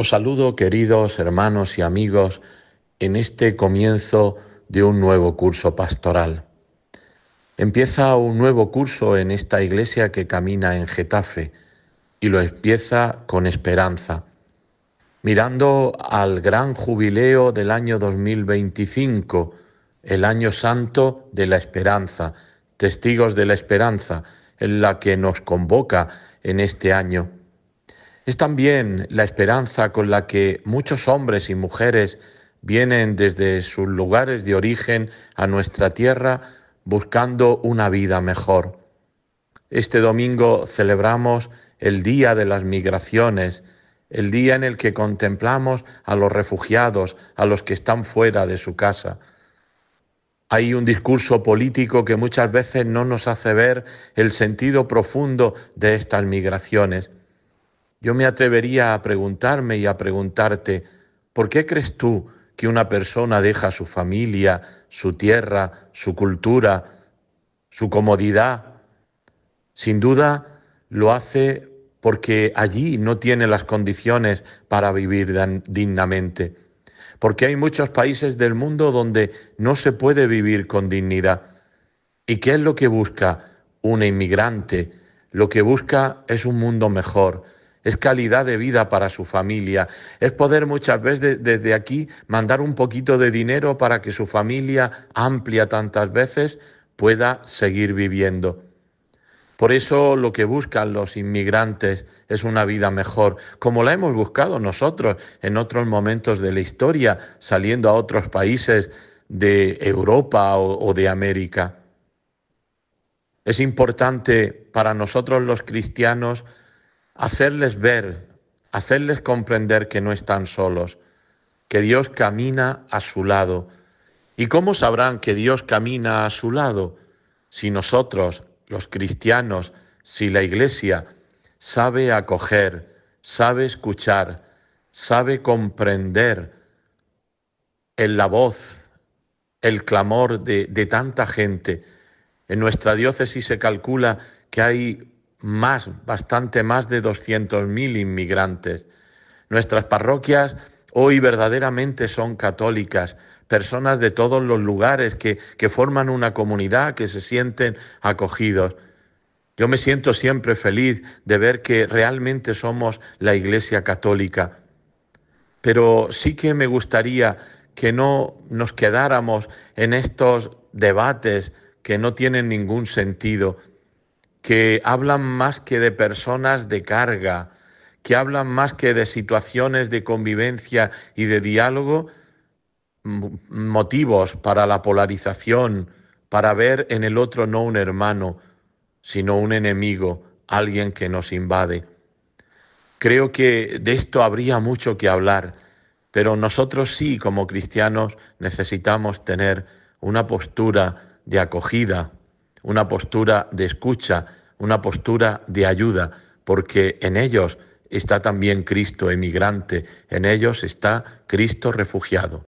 Os saludo queridos hermanos y amigos en este comienzo de un nuevo curso pastoral. Empieza un nuevo curso en esta iglesia que camina en Getafe y lo empieza con esperanza, mirando al gran jubileo del año 2025, el año santo de la esperanza, testigos de la esperanza, en la que nos convoca en este año es también la esperanza con la que muchos hombres y mujeres vienen desde sus lugares de origen a nuestra tierra buscando una vida mejor. Este domingo celebramos el Día de las Migraciones, el día en el que contemplamos a los refugiados, a los que están fuera de su casa. Hay un discurso político que muchas veces no nos hace ver el sentido profundo de estas migraciones. Yo me atrevería a preguntarme y a preguntarte, ¿por qué crees tú que una persona deja su familia, su tierra, su cultura, su comodidad? Sin duda lo hace porque allí no tiene las condiciones para vivir dignamente. Porque hay muchos países del mundo donde no se puede vivir con dignidad. ¿Y qué es lo que busca un inmigrante? Lo que busca es un mundo mejor, es calidad de vida para su familia, es poder muchas veces desde aquí mandar un poquito de dinero para que su familia amplia tantas veces pueda seguir viviendo. Por eso lo que buscan los inmigrantes es una vida mejor, como la hemos buscado nosotros en otros momentos de la historia, saliendo a otros países de Europa o de América. Es importante para nosotros los cristianos hacerles ver, hacerles comprender que no están solos, que Dios camina a su lado. ¿Y cómo sabrán que Dios camina a su lado si nosotros, los cristianos, si la Iglesia sabe acoger, sabe escuchar, sabe comprender en la voz, el clamor de, de tanta gente? En nuestra diócesis se calcula que hay más, bastante más de 200.000 inmigrantes. Nuestras parroquias hoy verdaderamente son católicas, personas de todos los lugares que, que, forman una comunidad, que se sienten acogidos. Yo me siento siempre feliz de ver que realmente somos la Iglesia Católica, pero sí que me gustaría que no nos quedáramos en estos debates que no tienen ningún sentido que hablan más que de personas de carga, que hablan más que de situaciones de convivencia y de diálogo, motivos para la polarización, para ver en el otro no un hermano, sino un enemigo, alguien que nos invade. Creo que de esto habría mucho que hablar, pero nosotros sí, como cristianos, necesitamos tener una postura de acogida, una postura de escucha, una postura de ayuda, porque en ellos está también Cristo emigrante, en ellos está Cristo refugiado.